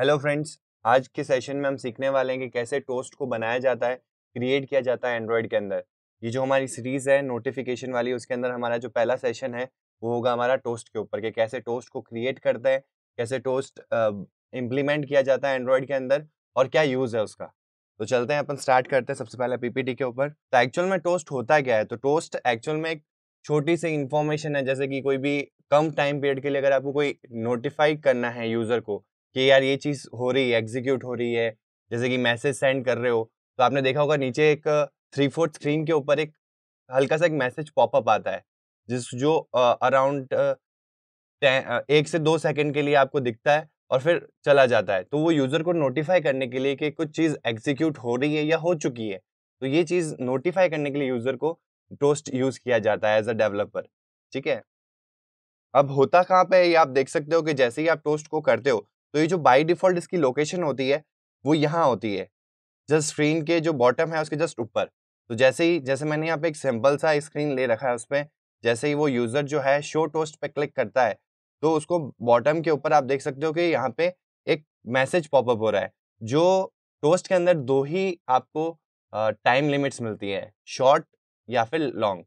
hello friends आज के session में हम सीखने वाले हैं कि कैसे टोस्ट को बनाया जाता है क्रिएट किया जाता है एंड्रॉयड के अंदर ये जो हमारी सीरीज़ है नोटिफिकेशन वाली उसके अंदर हमारा जो पहला सेशन है वो होगा हमारा टोस्ट के ऊपर कि कैसे टोस्ट को क्रिएट करते हैं कैसे टोस्ट इम्प्लीमेंट किया जाता है एंड्रॉयड के अंदर और क्या यूज़ है उसका तो चलते हैं अपन स्टार्ट करते हैं सबसे पहले पी के ऊपर तो एक्चुअल में टोस्ट होता क्या है तो टोस्ट एक्चुअल में एक छोटी सी इन्फॉर्मेशन है जैसे कि कोई भी कम टाइम पीरियड के लिए अगर आपको कोई नोटिफाई करना है यूज़र को कि यार ये चीज़ हो रही है एग्जीक्यूट हो रही है जैसे कि मैसेज सेंड कर रहे हो तो आपने देखा होगा नीचे एक थ्री फोर्थ स्क्रीन के ऊपर एक हल्का सा एक मैसेज पॉपअप आता है जिस जो अराउंड एक से दो सेकंड के लिए आपको दिखता है और फिर चला जाता है तो वो यूज़र को नोटिफाई करने के लिए कि कुछ चीज़ एग्जीक्यूट हो रही है या हो चुकी है तो ये चीज़ नोटिफाई करने के लिए यूज़र को टोस्ट यूज़ किया जाता है एज अ डेवलपर ठीक है अब होता कहाँ पे ये आप देख सकते हो कि जैसे ही आप टोस्ट को करते हो तो ये जो बाई डिफॉल्ट इसकी लोकेशन होती है वो यहाँ होती है जस्ट स्क्रीन के जो बॉटम है उसके जस्ट ऊपर तो जैसे ही जैसे मैंने यहाँ पे एक सिंपल सा स्क्रीन ले रखा है उसमें जैसे ही वो यूज़र जो है शो टोस्ट पे क्लिक करता है तो उसको बॉटम के ऊपर आप देख सकते हो कि यहाँ पे एक मैसेज पॉपअप हो रहा है जो टोस्ट के अंदर दो ही आपको टाइम लिमिट्स मिलती है शॉर्ट या फिर लॉन्ग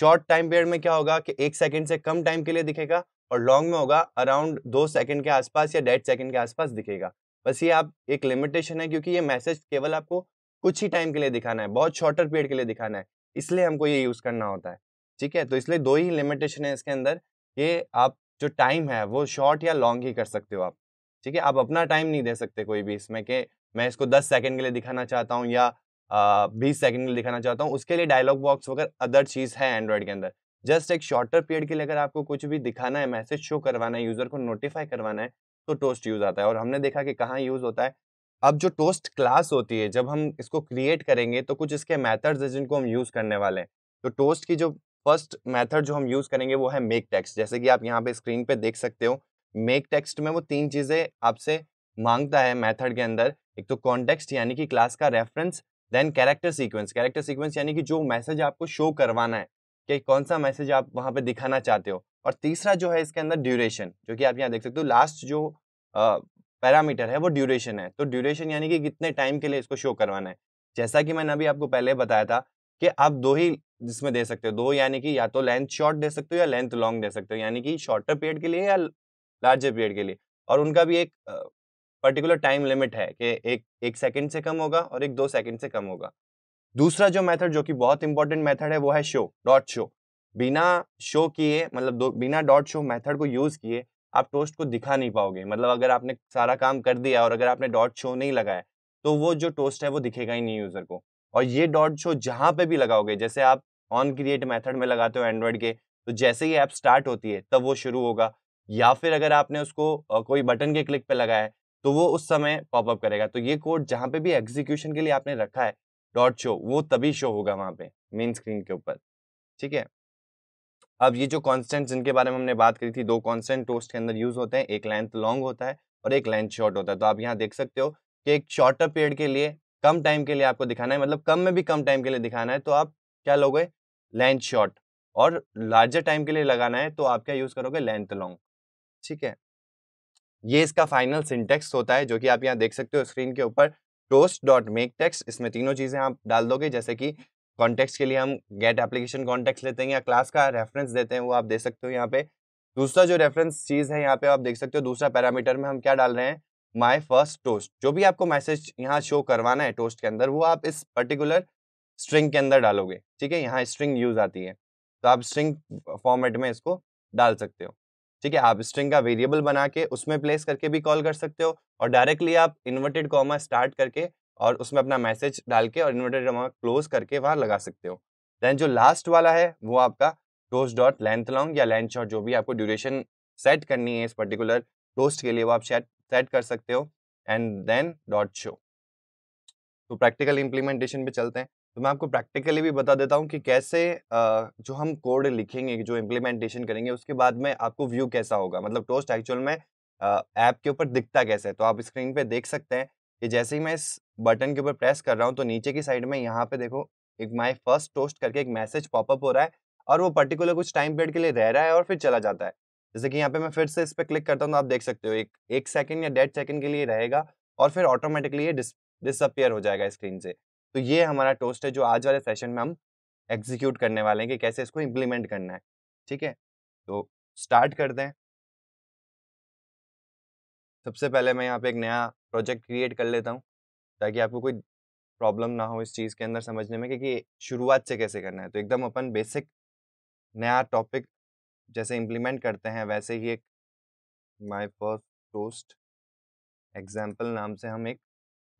शॉर्ट टाइम पीरियड में क्या होगा कि एक सेकेंड से कम टाइम के लिए दिखेगा और लॉन्ग में होगा अराउंड दो सेकंड के आसपास या डेढ़ सेकंड के आसपास दिखेगा बस ये आप एक लिमिटेशन है क्योंकि ये मैसेज केवल आपको कुछ ही टाइम के लिए दिखाना है बहुत शॉर्टर पीरियड के लिए दिखाना है इसलिए हमको ये यूज़ करना होता है ठीक है तो इसलिए दो ही लिमिटेशन है इसके अंदर कि आप जो टाइम है वो शॉर्ट या लॉन्ग ही कर सकते हो आप ठीक है आप अपना टाइम नहीं दे सकते कोई भी इसमें कि मैं इसको दस सेकेंड के लिए दिखाना चाहता हूँ या बीस सेकेंड के लिए दिखाना चाहता हूँ उसके लिए डायलॉग बॉक्स वगैरह अदर चीज़ है एंड्रॉयड के अंदर जस्ट एक शॉर्टर पीरियड के लिए अगर आपको कुछ भी दिखाना है मैसेज शो करवाना है यूजर को नोटिफाई करवाना है तो टोस्ट यूज आता है और हमने देखा कि कहाँ यूज होता है अब जो टोस्ट क्लास होती है जब हम इसको क्रिएट करेंगे तो कुछ इसके मैथड्स है जिनको हम यूज करने वाले हैं तो टोस्ट की जो फर्स्ट मैथड जो हम यूज करेंगे वो है मेक टेक्स्ट जैसे कि आप यहाँ पे स्क्रीन पे देख सकते हो मेक टेक्स्ट में वो तीन चीजें आपसे मांगता है मैथड के अंदर एक तो कॉन्टेक्स्ट यानी कि क्लास का reference then character sequence character sequence यानी कि जो मैसेज आपको शो करवाना है कि कौन सा मैसेज आप वहाँ पे दिखाना चाहते हो और तीसरा जो है इसके अंदर ड्यूरेशन जो कि आप यहाँ देख सकते हो लास्ट जो पैरामीटर है वो ड्यूरेशन है तो ड्यूरेशन यानी कि कितने टाइम के लिए इसको शो करवाना है जैसा कि मैंने अभी आपको पहले बताया था कि आप दो ही जिसमें दे सकते हो दो यानी कि या तो लेंथ शॉर्ट दे सकते हो या लेंथ लॉन्ग दे सकते हो यानी कि शॉर्टर पीरियड के लिए या लार्जर पीरियड के लिए और उनका भी एक पर्टिकुलर टाइम लिमिट है कि एक एक सेकंड से कम होगा और एक दो सेकंड से कम होगा दूसरा जो मेथड जो कि बहुत इंपॉर्टेंट मेथड है वो है शो डॉट शो बिना शो किए मतलब बिना डॉट शो मेथड को यूज किए आप टोस्ट को दिखा नहीं पाओगे मतलब अगर आपने सारा काम कर दिया और अगर आपने डॉट शो नहीं लगाया तो वो जो टोस्ट है वो दिखेगा ही नहीं यूजर को और ये डॉट शो जहाँ पे भी लगाओगे जैसे आप ऑन क्रिएट मेथड में लगाते हो एंड्रॉयड के तो जैसे ही ऐप स्टार्ट होती है तब वो शुरू होगा या फिर अगर आपने उसको कोई बटन के क्लिक पे लगाया है तो वो उस समय पॉपअप करेगा तो ये कोड जहाँ पे भी एग्जीक्यूशन के लिए आपने रखा है डॉट शो वो तभी शो होगा वहां पे मेन स्क्रीन के ऊपर ठीक है अब ये जो कॉन्स्टेंट जिनके बारे में हमने बात करी थी दो कॉन्स्टेंट टोस्ट के अंदर यूज होते हैं एक लेंथ लॉन्ग होता है और एक लेंथ शॉर्ट होता है तो आप यहाँ देख सकते हो कि एक शॉर्टर पीरियड के लिए कम टाइम के लिए आपको दिखाना है मतलब कम में भी कम टाइम के लिए दिखाना है तो आप क्या लोगे लेंथ शॉर्ट और लार्जर टाइम के लिए लगाना है तो आप क्या यूज करोगे लेंथ लॉन्ग ठीक है ये इसका फाइनल सिंटेक्स होता है जो कि आप यहाँ देख सकते हो स्क्रीन के ऊपर टोस्ट डॉट मेक टेक्स इसमें तीनों चीज़ें आप डाल दोगे जैसे कि कॉन्टेक्स्ट के लिए हम गेट एप्लीकेशन कॉन्टेक्स लेते हैं या क्लास का रेफरेंस देते हैं वो आप दे सकते हो यहाँ पे दूसरा जो रेफरेंस चीज़ है यहाँ पे आप देख सकते हो दूसरा पैरामीटर में हम क्या डाल रहे हैं माय फर्स्ट टोस्ट जो भी आपको मैसेज यहाँ शो करवाना है टोस्ट के अंदर वो आप इस पर्टिकुलर स्ट्रिंग के अंदर डालोगे ठीक है यहाँ स्ट्रिंग यूज आती है तो आप स्ट्रिंग फॉर्मेट में इसको डाल सकते हो ठीक है आप स्ट्रिंग का वेरिएबल बना के उसमें प्लेस करके भी कॉल कर सकते हो और डायरेक्टली आप इन्वर्टेड कॉमा स्टार्ट करके और उसमें अपना मैसेज डाल के और इन्वर्टेड कॉमा क्लोज करके वहाँ लगा सकते हो देन जो लास्ट वाला है वो आपका टोस्ट डॉट लेंथ लॉन्ग या लेंथ शॉर्ट जो भी आपको ड्यूरेशन सेट करनी है इस पर्टिकुलर टोस्ट के लिए वो आप सेट सेट कर सकते हो एंड देन डॉट शो तो प्रैक्टिकल इम्प्लीमेंटेशन पे चलते हैं तो मैं आपको प्रैक्टिकली भी बता देता हूँ कि कैसे जो हम कोड लिखेंगे जो इम्प्लीमेंटेशन करेंगे उसके बाद में आपको व्यू कैसा होगा मतलब टोस्ट एक्चुअल में ऐप के ऊपर दिखता कैसे है तो आप स्क्रीन पे देख सकते हैं कि जैसे ही मैं इस बटन के ऊपर प्रेस कर रहा हूँ तो नीचे की साइड में यहाँ पे देखो एक माई फर्स्ट टोस्ट करके एक मैसेज पॉपअप हो रहा है और वो पर्टिकुलर कुछ टाइम पीरियड के लिए रह रहा है और फिर चला जाता है जैसे कि यहाँ पे मैं फिर से इस पर क्लिक करता हूँ तो आप देख सकते हो एक एक सेकंड या डेढ़ सेकंड के लिए रहेगा और फिर ऑटोमेटिकली ये डिस डिसअपियर हो जाएगा स्क्रीन से तो ये हमारा टोस्ट है जो आज वाले सेशन में हम एग्जीक्यूट करने वाले हैं कि कैसे इसको इम्प्लीमेंट करना है ठीक है तो स्टार्ट कर दें सबसे पहले मैं यहाँ पे एक नया प्रोजेक्ट क्रिएट कर लेता हूँ ताकि आपको कोई प्रॉब्लम ना हो इस चीज़ के अंदर समझने में क्योंकि शुरुआत से कैसे करना है तो एकदम अपन बेसिक नया टॉपिक जैसे इम्प्लीमेंट करते हैं वैसे ही एक माय फर्स्ट टोस्ट एग्जाम्पल नाम से हम एक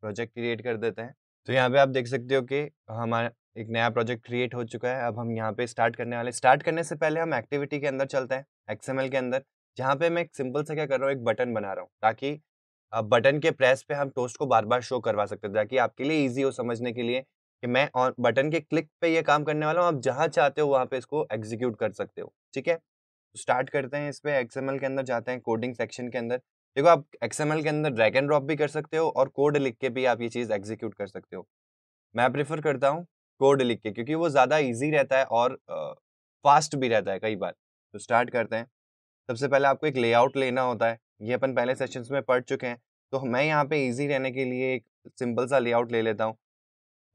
प्रोजेक्ट क्रिएट कर देते हैं तो यहाँ पे आप देख सकते हो कि हमारा एक नया प्रोजेक्ट क्रिएट हो चुका है अब हम यहाँ पे स्टार्ट करने वाले स्टार्ट करने से पहले हम एक्टिविटी के अंदर चलते हैं एक्सएमएल के अंदर जहाँ पे मैं एक सिंपल से क्या कर रहा हूँ एक बटन बना रहा हूँ ताकि बटन के प्रेस पे हम टोस्ट को बार बार शो करवा सकते हैं ताकि आपके लिए ईजी हो समझने के लिए कि मैं और बटन के क्लिक पे ये काम करने वाला हूँ आप जहाँ चाहते हो वहाँ पे इसको एग्जीक्यूट कर सकते हो ठीक है तो स्टार्ट करते हैं इस पर एक्सएमएल के अंदर जाते हैं कोडिंग सेक्शन के अंदर देखो आप एक्सएमएल के अंदर ड्रैग एंड ड्रॉप भी कर सकते हो और कोड लिख के भी आप ये चीज़ एग्जीक्यूट कर सकते हो मैं प्रेफर करता हूँ कोड लिख के क्योंकि वो ज़्यादा ईजी रहता है और फास्ट भी रहता है कई बार तो स्टार्ट करते हैं सबसे पहले आपको एक लेआउट लेना होता है ये अपन पहले सेशंस में पढ़ चुके हैं तो मैं यहाँ पे इजी रहने के लिए एक सिंपल सा लेआउट ले लेता हूँ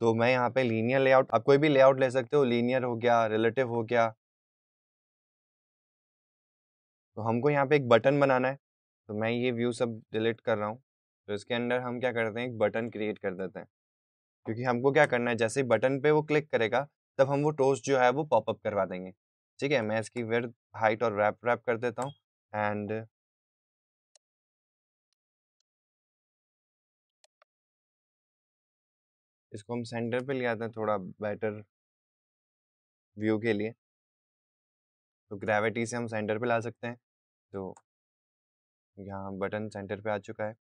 तो मैं यहाँ पे लीनियर लेआउट आप कोई भी लेआउट ले सकते हो लीनियर हो गया रिलेटिव हो गया तो हमको यहाँ पे एक बटन बनाना है तो मैं ये व्यू सब डिलीट कर रहा हूँ तो इसके अंदर हम क्या करते हैं एक बटन क्रिएट कर देते हैं क्योंकि हमको क्या करना है जैसे बटन पे वो क्लिक करेगा तब हम वो टोस्ट जो है वो पॉपअप करवा देंगे ठीक है मैं इसकी वेर हाइट और रैप रैप कर देता हूँ एंड इसको हम सेंटर पे ले आते हैं थोड़ा बेटर व्यू के लिए तो ग्रेविटी से हम सेंटर पे ला सकते हैं तो यहाँ बटन सेंटर पे आ चुका है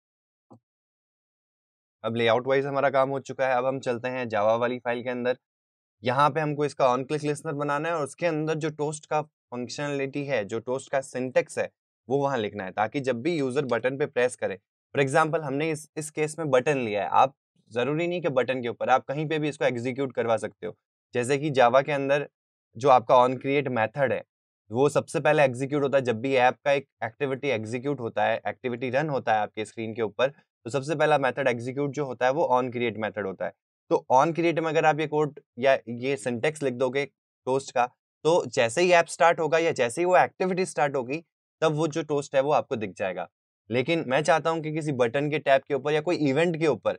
अब लेआउट वाइज हमारा काम हो चुका है अब हम चलते हैं जावा वाली फाइल के अंदर यहाँ पे हमको इसका ऑन क्लिक लिस्नर बनाना है और उसके अंदर जो टोस्ट का फंक्शनलिटी है जो टोस्ट का सिंटेक्स है वो वहाँ लिखना है ताकि जब भी यूज़र बटन पे प्रेस करे फॉर एग्जाम्पल हमने इस इस केस में बटन लिया है आप ज़रूरी नहीं कि बटन के ऊपर आप कहीं पे भी इसको एग्जीक्यूट करवा सकते हो जैसे कि जावा के अंदर जो आपका ऑन क्रिएट मैथड है वो सबसे पहले एग्जीक्यूट होता है जब भी ऐप का एक एक्टिविटी एग्जीक्यूट होता है एक्टिविटी रन होता है आपके स्क्रीन के ऊपर तो सबसे पहला मेथड एग्जीक्यूट जो होता है वो ऑन क्रिएट मेथड होता है तो ऑन क्रिएट में अगर आप ये कोड या ये सिंटेक्स लिख दोगे टोस्ट का तो जैसे ही ऐप स्टार्ट होगा या जैसे ही वो एक्टिविटी स्टार्ट होगी तब वो जो टोस्ट है वो आपको दिख जाएगा लेकिन मैं चाहता हूँ कि किसी बटन के टैप के ऊपर या कोई इवेंट के ऊपर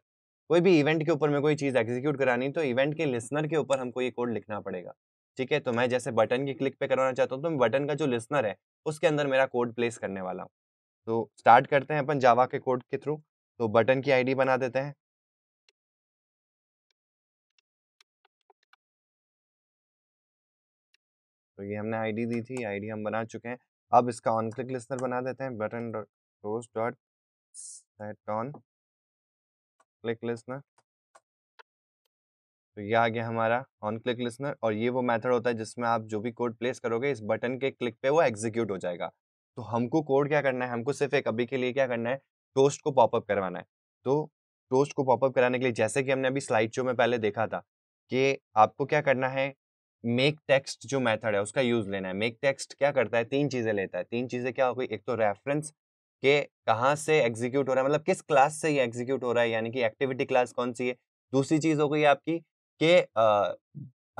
कोई भी इवेंट के ऊपर में कोई चीज़ एग्जीक्यूट करानी तो इवेंट के लिसनर के ऊपर हमको ये कोड लिखना पड़ेगा ठीक है तो मैं जैसे बटन की क्लिक पे करवाना चाहता हूँ तो मैं बटन का जो लिसनर है उसके अंदर मेरा कोड प्लेस करने वाला हूँ तो स्टार्ट करते हैं अपन जावा के कोड के थ्रू तो बटन की आईडी बना देते हैं तो ये हमने आईडी दी थी आईडी हम बना चुके हैं अब इसका ऑन क्लिक लिस्नर बना देते हैं button dot dot set on click listener तो ये आ गया हमारा ऑन क्लिक लिसनर और ये वो मेथड होता है जिसमें आप जो भी कोड प्लेस करोगे इस बटन के क्लिक पे वो एग्जीक्यूट हो जाएगा तो हमको कोड क्या करना है हमको सिर्फ एक अभी के लिए क्या करना है टोस्ट को पॉपअप करवाना है तो टोस्ट को पॉपअप कराने के लिए जैसे कि हमने अभी स्लाइड शो में पहले देखा था कि आपको क्या करना है मेक टेक्स्ट जो मैथड है उसका यूज लेना है मेक टेक्स्ट क्या करता है तीन चीजें लेता है तीन चीजें क्या हो गई एक तो रेफरेंस के कहाँ से एग्जीक्यूट हो रहा है मतलब किस क्लास से ये एग्जीक्यूट हो रहा है यानी कि एक्टिविटी क्लास कौन सी है दूसरी चीज हो गई आपकी कि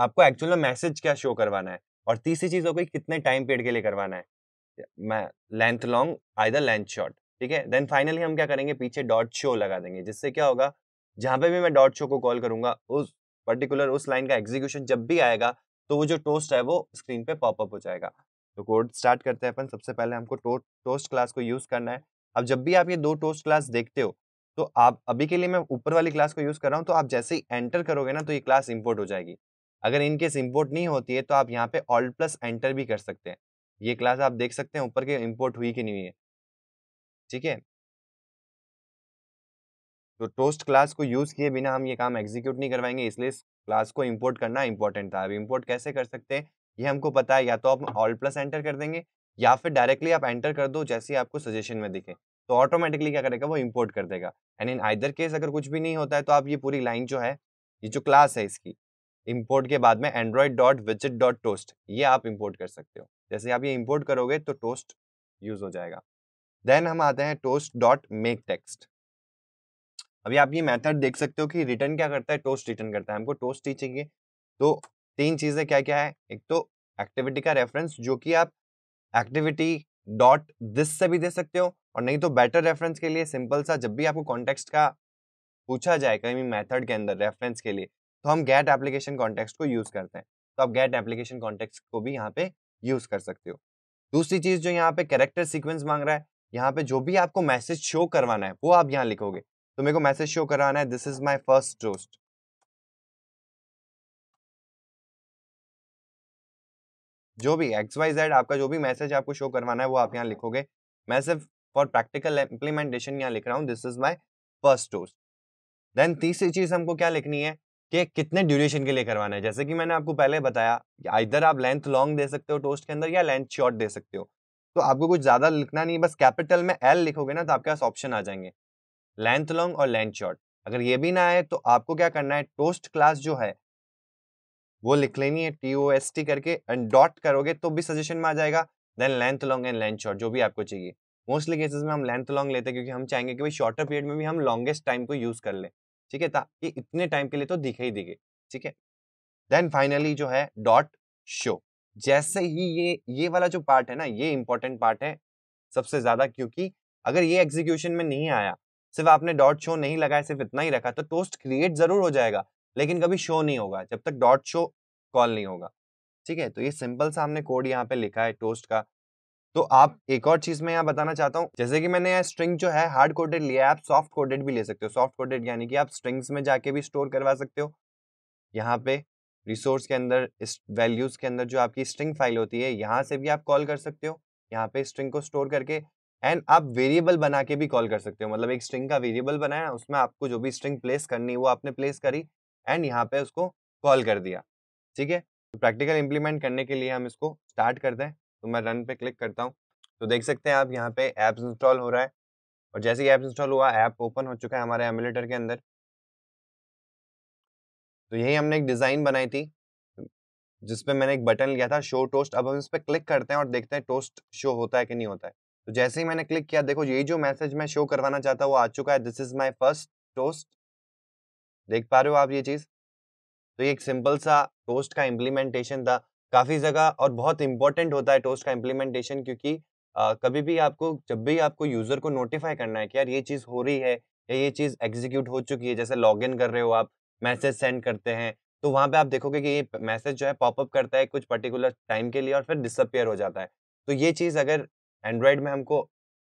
आपको एक्चुअल में मैसेज क्या शो करवाना है और तीसरी चीज़ होगी कितने टाइम पीरियड के लिए करवाना है मैं length long either length short ठीक है देन फाइनली हम क्या करेंगे पीछे डॉट शो लगा देंगे जिससे क्या होगा जहां पे भी मैं डॉट शो को कॉल करूंगा उस पर्टिकुलर उस लाइन का एग्जीक्यूशन जब भी आएगा तो वो जो टोस्ट है वो स्क्रीन पे पॉपअप हो जाएगा तो कोड स्टार्ट करते हैं अपन सबसे पहले हमको टो, टोस्ट क्लास को यूज़ करना है अब जब भी आप ये दो टोस्ट क्लास देखते हो तो आप अभी के लिए मैं ऊपर वाली क्लास को यूज़ कर रहा हूँ तो आप जैसे ही एंटर करोगे ना तो ये क्लास इम्पोर्ट हो जाएगी अगर इनकेस इम्पोर्ट नहीं होती है तो आप यहाँ पे ऑल्ट प्लस एंटर भी कर सकते हैं ये क्लास आप देख सकते हैं ऊपर के इम्पोर्ट हुई कि नहीं हुई है ठीक है तो टोस्ट क्लास को यूज़ किए बिना हम ये काम एग्जीक्यूट नहीं करवाएंगे इसलिए इस क्लास को इम्पोर्ट करना इंपॉर्टेंट था अब इम्पोर्ट कैसे कर सकते हैं ये हमको पता है या तो आप ऑल्ट प्लस एंटर कर देंगे या फिर डायरेक्टली आप एंटर कर दो जैसे आपको सजेशन में दिखे तो ऑटोमेटिकली क्या करेगा वो इम्पोर्ट कर देगा एंड इन आइदर केस अगर कुछ भी नहीं होता है तो आप ये पूरी लाइन जो है ये जो क्लास है इसकी इम्पोर्ट के बाद में एंड्रॉयड डॉट विजिट डॉट टोस्ट ये आप इम्पोर्ट कर सकते हो जैसे आप ये इम्पोर्ट करोगे तो टोस्ट यूज हो जाएगा देन हम आते हैं टोस्ट डॉट मेक टेक्स्ट अभी आप ये मेथड देख सकते हो कि रिटर्न क्या करता है टोस्ट रिटर्न करता है हमको टोस्ट ही चाहिए तो तीन चीज़ें क्या क्या है एक तो एक्टिविटी का रेफरेंस जो कि आप एक्टिविटी डॉट दिस से भी दे सकते हो और नहीं तो बेटर रेफरेंस के लिए सिंपल सा जब भी आपको कॉन्टेक्स्ट का पूछा जाए कहीं भी मेथड के अंदर रेफरेंस के लिए तो हम गेट एप्लीकेशन कॉन्टेक्स्ट को यूज़ करते हैं तो आप गेट एप्लीकेशन कॉन्टेक्स्ट को भी यहाँ पे यूज़ कर सकते हो दूसरी चीज़ जो यहाँ पे कैरेक्टर सिक्वेंस मांग रहा है यहाँ पे जो भी आपको मैसेज शो करवाना है वो आप यहाँ लिखोगे तो मेरे को मैसेज शो करवाना है this is my first toast जो भी एक्स वाई जेड आपका जो भी मैसेज आपको शो करवाना है वो आप यहाँ लिखोगे मैं सिर्फ फॉर प्रैक्टिकल इंप्लीमेंटेशन यहाँ लिख रहा हूँ this is my first dose then तीसरी चीज हमको क्या लिखनी है कि कितने ड्यूरेशन के लिए करवाना है जैसे कि मैंने आपको पहले बताया इधर आप लेंथ लॉन्ग दे सकते हो टोस्ट के अंदर या लेंथ शॉर्ट दे सकते हो तो आपको कुछ ज्यादा लिखना नहीं बस कैपिटल में एल लिखोगे ना तो आपके पास ऑप्शन आ जाएंगे लेंथ लॉन्ग और लेंथ शॉर्ट अगर ये भी ना आए तो आपको क्या करना है टोस्ट क्लास जो है वो लिख लेनी है टी ओ एस टी करके एंड डॉट करोगे तो भी सजेशन में आ जाएगा then length long and length short जो भी आपको चाहिए मोस्टली केसेस में हम लेंथ लॉन्ग लेते हैं क्योंकि हम चाहेंगे कि भाई शॉर्टर पीरियड में भी हम लॉन्गेस्ट टाइम को यूज कर लें ठीक है ताकि इतने टाइम के लिए तो दिखे ही दिखे ठीक है देन फाइनली जो है डॉट शो जैसे ही ये ये वाला जो पार्ट है ना ये इंपॉर्टेंट पार्ट है सबसे ज्यादा क्योंकि अगर ये एग्जीक्यूशन में नहीं आया सिर्फ आपने डॉट शो नहीं लगाया सिर्फ इतना ही रखा तो टोस्ट क्रिएट जरूर हो जाएगा लेकिन कभी शो नहीं होगा जब तक डॉट शो कॉल नहीं होगा ठीक है तो ये सिंपल सा हमने कोड यहाँ पे लिखा है टोस्ट का तो आप एक और चीज मैं यहाँ बताना चाहता हूँ जैसे कि मैंने यहाँ स्ट्रिंग जो है हार्ड कोडेड लिया है आप सॉफ्ट कोडेड भी ले सकते हो सॉफ्ट कोडेड यानी कि आप स्ट्रिंग्स में जाके भी स्टोर करवा सकते हो यहाँ पे रिसोर्स के अंदर इस वैल्यूज के अंदर जो आपकी स्ट्रिंग फाइल होती है यहाँ से भी आप कॉल कर सकते हो यहाँ पे स्ट्रिंग को स्टोर करके एंड आप वेरिएबल बना के भी कॉल कर सकते हो मतलब एक स्ट्रिंग का वेरिएबल बनाया उसमें आपको जो भी स्ट्रिंग प्लेस करनी वो आपने प्लेस करी एंड यहाँ पे उसको कॉल कर दिया ठीक है प्रैक्टिकल तो इंप्लीमेंट करने के लिए हम इसको स्टार्ट करते हैं तो मैं रन पे क्लिक करता हूँ तो देख सकते हैं आप यहाँ पे ऐप्स इंस्टॉल हो रहा है और जैसे ही ऐप्स इंस्टॉल हुआ ऐप ओपन हो चुका है हमारे एमुलेटर के अंदर तो यही हमने एक डिज़ाइन बनाई थी जिसपे मैंने एक बटन लिया था शो टोस्ट अब हम इस पर क्लिक करते हैं और देखते हैं टोस्ट शो होता है कि नहीं होता है तो जैसे ही मैंने क्लिक किया देखो यही जो मैसेज मैं शो करवाना चाहता हूँ वो आ चुका है this is my first toast देख पा रहे हो आप ये चीज़ तो ये एक सिंपल सा टोस्ट का इम्प्लीमेंटेशन था काफ़ी जगह और बहुत इंपॉर्टेंट होता है टोस्ट का इम्प्लीमेंटेशन क्योंकि आ, कभी भी आपको जब भी आपको यूज़र को नोटिफाई करना है कि यार ये चीज़ हो रही है या ये चीज़ एग्जीक्यूट हो चुकी है जैसे लॉग इन कर रहे हो आप मैसेज सेंड करते हैं तो वहाँ पर आप देखोगे कि ये मैसेज जो है पॉपअप करता है कुछ पर्टिकुलर टाइम के लिए और फिर डिसअपेयर हो जाता है तो ये चीज़ अगर एंड्रॉयड में हमको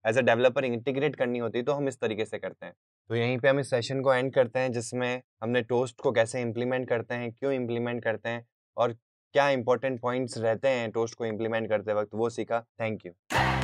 एज अ डेवलपर इंटीग्रेट करनी होती है तो हम इस तरीके से करते हैं तो यहीं पे हम इस सेशन को एंड करते हैं जिसमें हमने टोस्ट को कैसे इम्प्लीमेंट करते हैं क्यों इम्प्लीमेंट करते हैं और क्या इंपॉर्टेंट पॉइंट्स रहते हैं टोस्ट को इम्प्लीमेंट करते वक्त वो सीखा थैंक यू